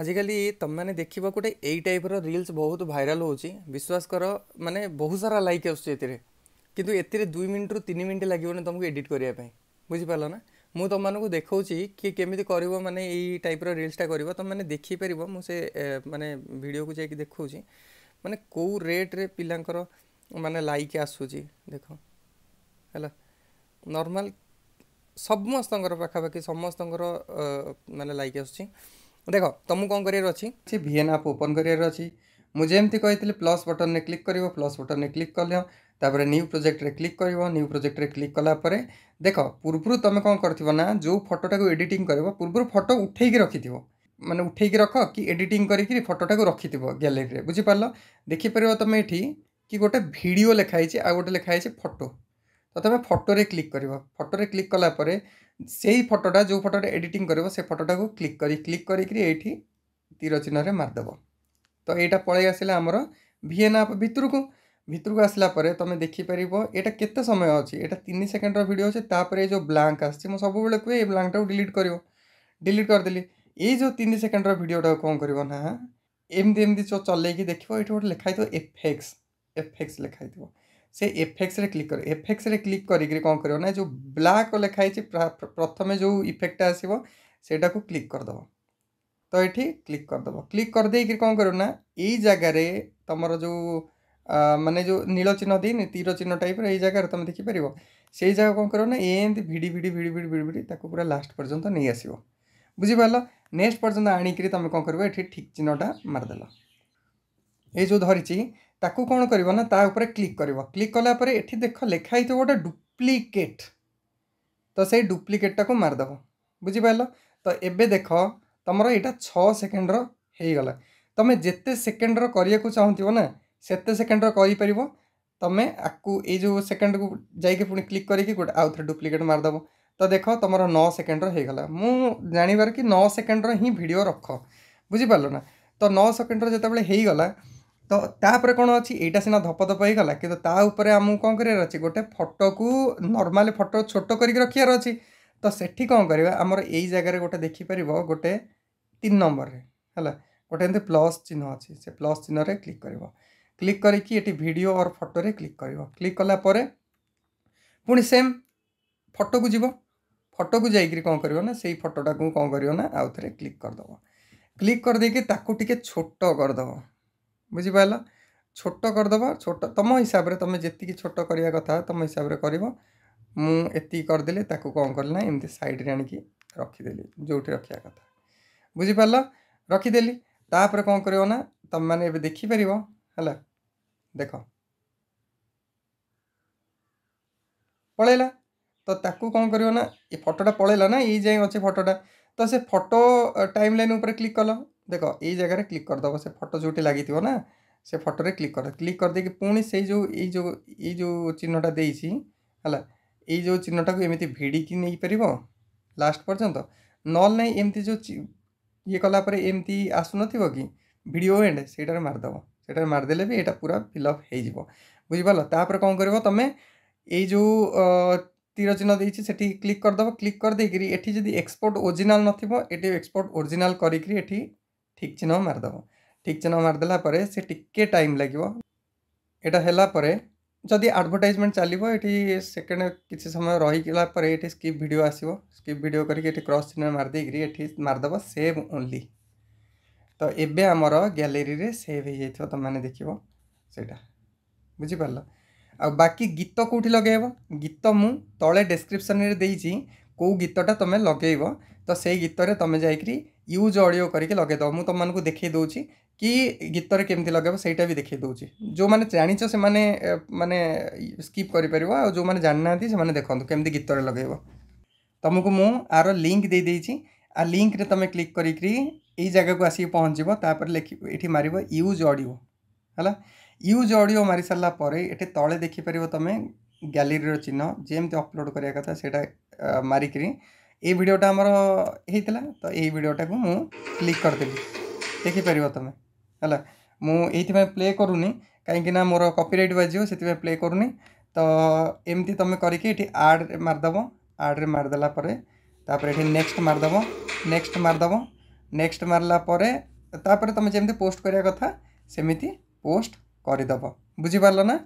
ଆଜିକାଲି ତୁମେମାନେ ଦେଖିବ ଗୋଟେ ଏଇ ଟାଇପ୍ର ରିଲ୍ସ ବହୁତ ଭାଇରାଲ୍ ହେଉଛି ବିଶ୍ୱାସ କର ମାନେ ବହୁତ ସାରା ଲାଇକ୍ ଆସୁଛି ଏଥିରେ କିନ୍ତୁ ଏଥିରେ ଦୁଇ ମିନିଟ୍ରୁ ତିନି ମିନିଟ୍ ଲାଗିବନି ତୁମକୁ ଏଡ଼ିଟ୍ କରିବା ପାଇଁ ବୁଝିପାରିଲ ନା ମୁଁ ତୁମମାନଙ୍କୁ ଦେଖାଉଛି କିଏ କେମିତି କରିବ ମାନେ ଏଇ ଟାଇପ୍ର ରିଲ୍ସଟା କରିବ ତୁମେମାନେ ଦେଖିପାରିବ ମୁଁ ସେ ମାନେ ଭିଡ଼ିଓକୁ ଯାଇକି ଦେଖାଉଛି ମାନେ କେଉଁ ରେଟ୍ରେ ପିଲାଙ୍କର ମାନେ ଲାଇକ୍ ଆସୁଛି ଦେଖ ହେଲା ନର୍ମାଲ୍ ସମସ୍ତଙ୍କର ପାଖାପାଖି ସମସ୍ତଙ୍କର ମାନେ ଲାଇକ୍ ଆସୁଛି ଦେଖ ତୁମକୁ କ'ଣ କରିବାର ଅଛି କିଛି ଭି ଏନ୍ ଆପ୍ ଓପନ୍ କରିବାର ଅଛି ମୁଁ ଯେମିତି କହିଥିଲି ପ୍ଲସ୍ ବଟନ୍ରେ କ୍ଲିକ୍ କରିବ ପ୍ଲସ୍ ବଟନ୍ରେ କ୍ଲିକ୍ କଲ ତାପରେ ନ୍ୟୁ ପ୍ରୋଜେକ୍ଟରେ କ୍ଲିକ୍ କରିବ ନ୍ୟୁ ପ୍ରୋଜେକ୍ଟରେ କ୍ଲିକ୍ କଲା ପରେ ଦେଖ ପୂର୍ବରୁ ତୁମେ କ'ଣ କରିଥିବ ନା ଯେଉଁ ଫଟୋଟାକୁ ଏଡ଼ିଟିଂ କରିବ ପୂର୍ବରୁ ଫଟୋ ଉଠେଇକି ରଖିଥିବ ମାନେ ଉଠେଇକି ରଖ କି ଏଡ଼ିଟିଂ କରିକି ଫଟୋଟାକୁ ରଖିଥିବ ଗ୍ୟାଲେରୀରେ ବୁଝିପାରିଲ ଦେଖିପାରିବ ତୁମେ ଏଠି କି ଗୋଟେ ଭିଡ଼ିଓ ଲେଖା ହେଇଛି ଆଉ ଗୋଟେ ଲେଖା ହେଇଛି ଫଟୋ ତ ତୁମେ ଫଟୋରେ କ୍ଲିକ୍ କରିବ ଫଟୋରେ କ୍ଲିକ୍ କଲା ପରେ ସେଇ ଫଟୋଟା ଯେଉଁ ଫଟୋଟା ଏଡ଼ିଟିଂ କରିବ ସେ ଫଟୋଟାକୁ କ୍ଲିକ୍ କରି କ୍ଲିକ୍ କରିକିରି ଏଇଠି ତୀର ଚିହ୍ନରେ ମାରିଦେବ ତ ଏଇଟା ପଳେଇ ଆସିଲା ଆମର ଭିଏନା ଭିତରକୁ ଭିତରକୁ ଆସିଲା ପରେ ତୁମେ ଦେଖିପାରିବ ଏଇଟା କେତେ ସମୟ ଅଛି ଏଇଟା ତିନି ସେକେଣ୍ଡର ଭିଡ଼ିଓ ଅଛି ତାପରେ ଏ ଯେଉଁ ବ୍ଲାଙ୍କ ଆସିଛି ମୁଁ ସବୁବେଳେ କୁହେ ଏ ବ୍ଲାଙ୍କଟାକୁ ଡିଲିଟ୍ କରିବ ଡିଲିଟ୍ କରିଦେଲି ଏଇ ଯେଉଁ ତିନି ସେକେଣ୍ଡର ଭିଡ଼ିଓଟାକୁ କ'ଣ କରିବ ନା ଏମିତି ଏମିତି ଚଲେଇକି ଦେଖିବ ଏଇଠି ଗୋଟେ ଲେଖା ହେଇଥିବ ଏଫେକ୍ସ ଏଫେକ୍ସ ଲେଖା ହେଇଥିବ से इफेक्ट्स क्लिक कर इफेक्ट्स क्लिक करके कौन कर जो ब्लाक लिखाई प्रथम जो इफेक्ट आसो से क्लिक करदेव तो ये क्लिक करदेव क्लिक करदे कि कौन करना यगार तुम जो मानने जो नील चिन्ह दे तीर चिन्ह टाइप जगह तुम देखिपर से जगह कौन करना ये भिड़ भिड़ भिड़ भिड़ भिड़ भिड़ी पूरा लास्ट पर्यटन नहीं आस बुझीपाल नेक्स्ट पर्यटन आणिकी तुम कौन कर ठीक चिन्हटा मारदेल ये जो धरी कौन करना तापर क्लिक कर क्लिक कलापर ये देख लेखाही थ गोटे डुप्लिकेट तो से डुप्लिकेटा को मारिदेव बुझिपाल तो ये देख तुम यहाँ छ सेकेंडर होगा तुम्हें जिते सेकेंडर करवाक चाहती हो ना से सेकेंडर कर तुम्हें आपको यो सेकेंड को जैक पुणी क्लिक करके आउ थे डुप्लिकेट मारिदेव तो देख तुम नौ सेकेंडर होगा मुझ जानवर कि नौ सेकेंडर हिं भिड रख बुझिपाल ना तो नौ सेकेंडर जितेबाला ତ ତା'ପରେ କ'ଣ ଅଛି ଏଇଟା ସିନା ଧପଧପ ହେଇଗଲା କିନ୍ତୁ ତା ଉପରେ ଆମକୁ କ'ଣ କରିବାର ଅଛି ଗୋଟେ ଫଟୋକୁ ନର୍ମାଲି ଫଟୋ ଛୋଟ କରିକି ରଖିବାର ଅଛି ତ ସେଠି କ'ଣ କରିବା ଆମର ଏଇ ଜାଗାରେ ଗୋଟେ ଦେଖିପାରିବ ଗୋଟେ ତିନି ନମ୍ବରରେ ହେଲା ଗୋଟେ ଏମିତି ପ୍ଲସ୍ ଚିହ୍ନ ଅଛି ସେ ପ୍ଲସ୍ ଚିହ୍ନରେ କ୍ଲିକ୍ କରିବ କ୍ଲିକ୍ କରିକି ଏଠି ଭିଡ଼ିଓ ଅର୍ ଫଟୋରେ କ୍ଲିକ୍ କରିବ କ୍ଲିକ୍ କଲା ପରେ ପୁଣି ସେମ୍ ଫଟୋକୁ ଯିବ ଫଟୋକୁ ଯାଇକିରି କ'ଣ କରିବ ନା ସେଇ ଫଟୋଟାକୁ କ'ଣ କରିବ ନା ଆଉଥରେ କ୍ଲିକ୍ କରିଦେବ କ୍ଲିକ୍ କରିଦେଇକି ତାକୁ ଟିକେ ଛୋଟ କରିଦେବ ବୁଝିପାରିଲ ଛୋଟ କରିଦେବ ଛୋଟ ତୁମ ହିସାବରେ ତୁମେ ଯେତିକି ଛୋଟ କରିବା କଥା ତୁମ ହିସାବରେ କରିବ ମୁଁ ଏତିକି କରିଦେଲି ତାକୁ କ'ଣ କଲି ନା ଏମିତି ସାଇଡ଼୍ରେ ଆଣିକି ରଖିଦେଲି ଯେଉଁଠି ରଖିବା କଥା ବୁଝିପାରିଲ ରଖିଦେଲି ତାପରେ କ'ଣ କରିବ ନା ତୁମେମାନେ ଏବେ ଦେଖିପାରିବ ହେଲା ଦେଖ ପଳେଇଲା ତ ତାକୁ କ'ଣ କରିବ ନା ଏ ଫଟୋଟା ପଳେଇଲା ନା ଏଇ ଯାଏଁ ଅଛି ଫଟୋଟା ତ ସେ ଫଟୋ ଟାଇମ୍ ଲାଇନ୍ ଉପରେ କ୍ଲିକ୍ କଲ ଦେଖ ଏଇ ଜାଗାରେ କ୍ଲିକ୍ କରିଦେବ ସେ ଫଟୋ ଯେଉଁଠି ଲାଗିଥିବ ନା ସେ ଫଟୋରେ କ୍ଲିକ୍ କର କ୍ଲିକ୍ କରିଦେଇକି ପୁଣି ସେଇ ଯେଉଁ ଏଇ ଯେଉଁ ଏଇ ଯେଉଁ ଚିହ୍ନଟା ଦେଇଛି ହେଲା ଏଇ ଯେଉଁ ଚିହ୍ନଟାକୁ ଏମିତି ଭିଡ଼ିକି ନେଇପାରିବ ଲାଷ୍ଟ ପର୍ଯ୍ୟନ୍ତ ନହେଲେ ନାହିଁ ଏମିତି ଯେଉଁ ଇଏ କଲା ପରେ ଏମିତି ଆସୁନଥିବ କି ଭିଡ଼ିଓ ଏଣ୍ଡ ସେଇଟାରେ ମାରିଦେବ ସେଇଟାରେ ମାରିଦେଲେ ବି ଏଇଟା ପୁରା ଫିଲ୍ଅପ୍ ହେଇଯିବ ବୁଝିପାରିଲ ତାପରେ କ'ଣ କରିବ ତୁମେ ଏଇ ଯେଉଁ ତୀର ଚିହ୍ନ ଦେଇଛି ସେଠି କ୍ଲିକ୍ କରିଦେବ କ୍ଲିକ୍ କରିଦେଇକିରି ଏଠି ଯଦି ଏକ୍ସପୋର୍ଟ ଓରିଜିନାଲ୍ ନଥିବ ଏଠି ଏକ୍ସପୋର୍ଟ ଓରିଜିନାଲ୍ କରିକିରି ଏଠି ଠିକ୍ ଚିହ୍ନ ମାରିଦେବ ଠିକ୍ ଚିହ୍ନ ମାରିଦେଲା ପରେ ସେ ଟିକିଏ ଟାଇମ୍ ଲାଗିବ ଏଇଟା ହେଲା ପରେ ଯଦି ଆଡ଼ଭର୍ଟାଇଜମେଣ୍ଟ ଚାଲିବ ଏଠି ସେକେଣ୍ଡ କିଛି ସମୟ ରହିଗଲା ପରେ ଏଠି ସ୍କିପ୍ ଭିଡ଼ିଓ ଆସିବ ସ୍କିପ୍ ଭିଡ଼ିଓ କରିକି ଏଠି କ୍ରସ୍ ଚିହ୍ନ ମାରିଦେଇକିରି ଏଠି ମାରିଦେବ ସେଭ୍ ଓନ୍ଲି ତ ଏବେ ଆମର ଗ୍ୟାଲେରୀରେ ସେଭ୍ ହେଇଯାଇଥିବ ତୁମମାନେ ଦେଖିବ ସେଇଟା ବୁଝିପାରିଲ बाकी गीत कौटी लगे गीत मु तले डेस्क्रिपन कौ गीतटा तुम लगे तो से गीत तुम जाकि यूज अडियो करके लगेद मुझ तुम मैं देखे दूची कि गीतर केमी लगे से देखे दूँ जो मैंने जाच से माने माने स्किप कर पार जो मैंने जानना से देखते केमी गीतर लगे तुमको मु आर लिंक दे देदेगी आ लिंक रे तुम क्लिक कर जगह को आसिक पहुँचे तापर लिख ये मार यूज अडियो है यूज अडियो मारी सारापर ये तले देखिपर तुम ग्यारी चिन्ह जमी अपलोड कराया कथा से मारिकी ये आमर होता तो यही भिडटा को मुझे क्लिक करदेवि देखिपर तुम्हें है मुझे प्ले करूनी कहीं मोर कपिट बाजी से प्ले करूनी तो एमती तुम करड्रे मारदेव आड्रे मारदेलापर ये नेक्स्ट मारदेव नेक्स्ट मारदेव नेक्स्ट मारलापर तुम जमी पोस्ट कराया कथा सेमती पोस्ट କରିଦେବ ବୁଝିପାରିଲ ନା